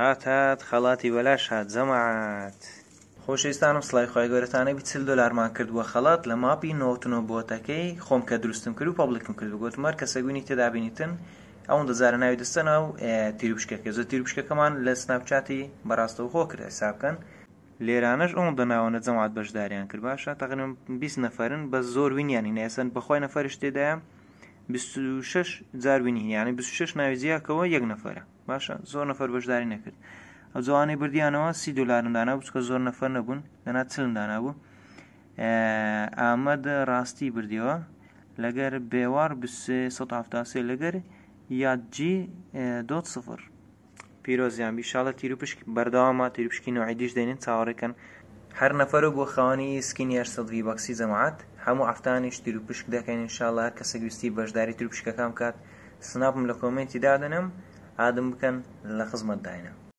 هاتات خەڵاتی وەلا شاد جەماعات خۆشەویستانم سلای خۆی گەورەتانەی چل دلارمان کردووە خەڵات لە ماپی نۆتنۆ بۆتەکەی خۆم کە دروستم کرد و پابلکم کردو گوتمەر کە سەگوونی تێدابینیتن ئەوەن دەزارە ناوی دەستەنە و تیرپشکەکە زە تیرپشکەکەمان لە سناپچاتی بەڕاستەوە خۆ کرد حسابکەن لێرانەش ئەو دەناوەنە جەماعات بەشداریان کرد باشە تەقنم 20 نەفرن بە زۆر وینیانی نێسن بەخوای نەفرش تێدایە 26 جار بینیانی 26 ناویزیاکەوە یەک نەفرە باشە زۆر نەفەر بەشداری نەکرد ئەو جوانەی بردیانەوە سی دلارمدانا بچکە زۆر نەفەر نەبوون لەنا چلمدانا بوو ئامەد ڕاستی بردیەوە لەگەر بێوار 1970 لەگەر یادجی دۆ سفر پیرۆزیان بیشاڵە تیر و پشک بەرداوامە تیر پشکین و عیدیش دێنین چاوەڕێکەن هەر نەفەرە بۆ خاوەنی سکینی هەرسەڵوی بەکسی جەماعات هەموو ئەفتانیش تیر و پشک دەکەین انشاالله هەر کەسە گوستی بەشداری تر پشکەکەم کات سناپم لە کۆمنتی دادنم ئادم بکەن لە خزمەت داینە